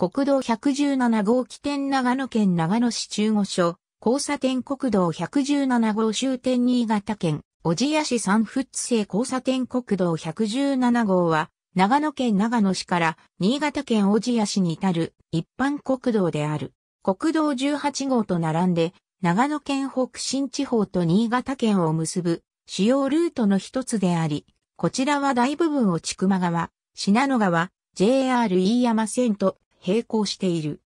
国道117号起点長野県長野市中五所、交差点国道117号終点新潟県、小千谷市三福津製交差点国道117号は、長野県長野市から新潟県小千谷市に至る一般国道である。国道18号と並んで、長野県北新地方と新潟県を結ぶ主要ルートの一つであり、こちらは大部分を千曲川、信濃川、JR 飯山線と並行している。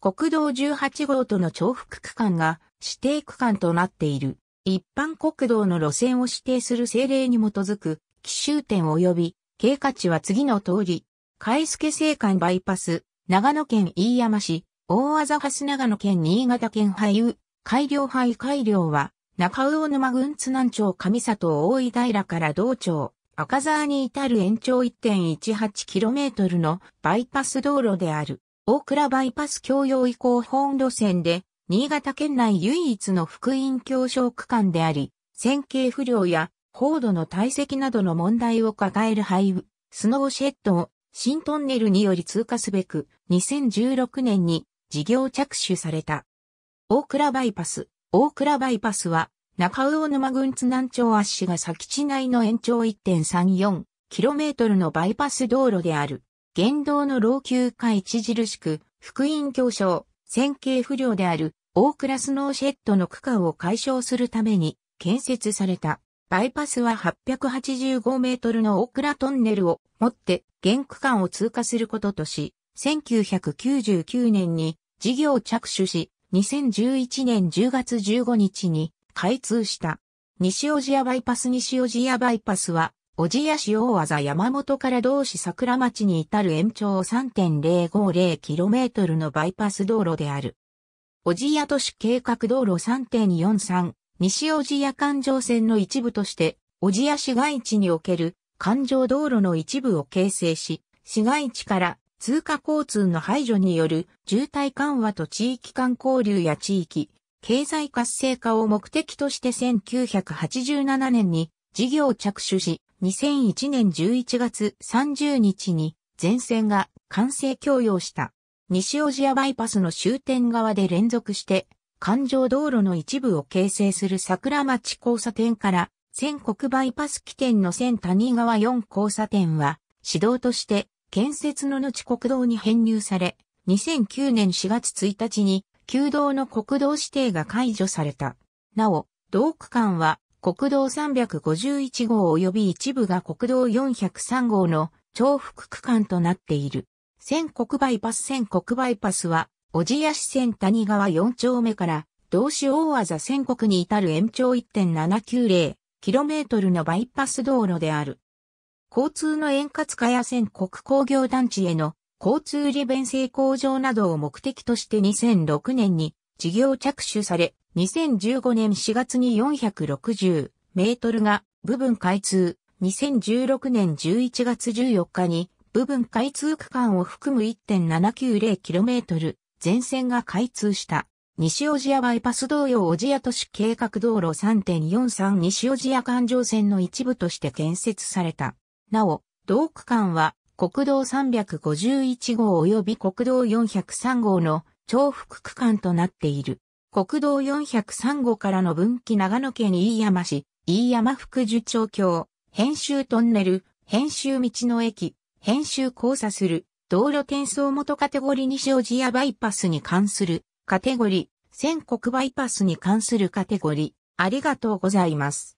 国道18号との重複区間が指定区間となっている。一般国道の路線を指定する政令に基づく、奇襲点及び経過値は次の通り、海助青館バイパス、長野県飯山市、大和ハス長野県新潟県俳優、改良廃改良は、中魚沼郡津南町上里大井平から道町、赤沢に至る延長 1.18km のバイパス道路である、大倉バイパス共用移行本路線で、新潟県内唯一の福音協商区間であり、線形不良や、高度の体積などの問題を抱えるハイスノーシェッドを新トンネルにより通過すべく2016年に事業着手された。大倉バイパス、大倉バイパスは中魚沼郡津南町圧市が佐吉内の延長 1.34km のバイパス道路である。現道の老朽化著しく、福音教省、線形不良である大倉スノーシェッドの区間を解消するために建設された。バイパスは885メートルの大倉トンネルを持って現区間を通過することとし、1999年に事業着手し、2011年10月15日に開通した。西小路屋バイパス西小路屋バイパスは、小路屋市大技山本から同市桜町に至る延長 3.050km のバイパス道路である。小路屋都市計画道路3.43、西小路屋環状線の一部として、小路屋市街地における環状道路の一部を形成し、市街地から通過交通の排除による渋滞緩和と地域間交流や地域、経済活性化を目的として1987年に事業着手し、2001年11月30日に全線が完成供与した。西オジアバイパスの終点側で連続して環状道路の一部を形成する桜町交差点から全国バイパス起点の線谷川4交差点は指導として建設の後国道に編入され、2009年4月1日に旧道の国道指定が解除された。なお、同区間は国道351号及び一部が国道403号の重複区間となっている。仙国バイパス仙国バイパスは、小千谷市線谷川4丁目から、同市大技仙国に至る延長 1.790km のバイパス道路である。交通の円滑化や仙国工業団地への交通利便性向上などを目的として2006年に事業着手され、2015年4月に460メートルが部分開通、2016年11月14日に部分開通区間を含む1 7 9 0トル全線が開通した。西小屋バイパス同様小屋都市計画道路3.43西小屋環状線の一部として建設された。なお、同区間は国道351号及び国道403号の重複区間となっている。国道403号からの分岐長野県飯山市、飯山副受町橋、編集トンネル、編集道の駅、編集交差する、道路転送元カテゴリー西小路やバイパスに関する、カテゴリー、全国バイパスに関するカテゴリー、ありがとうございます。